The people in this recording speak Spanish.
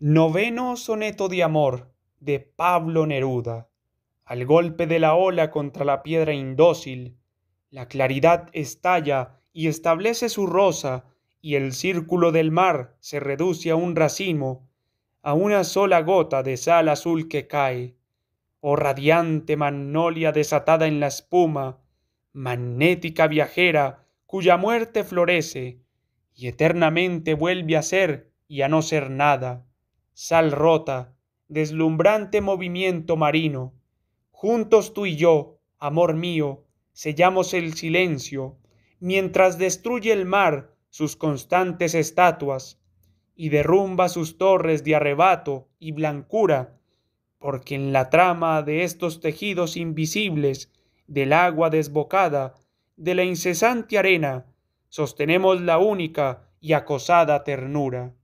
Noveno soneto de amor de Pablo Neruda. Al golpe de la ola contra la piedra indócil, la claridad estalla y establece su rosa, y el círculo del mar se reduce a un racimo, a una sola gota de sal azul que cae. Oh radiante magnolia desatada en la espuma, magnética viajera cuya muerte florece y eternamente vuelve a ser y a no ser nada sal rota, deslumbrante movimiento marino. Juntos tú y yo, amor mío, sellamos el silencio, mientras destruye el mar sus constantes estatuas y derrumba sus torres de arrebato y blancura, porque en la trama de estos tejidos invisibles, del agua desbocada, de la incesante arena, sostenemos la única y acosada ternura.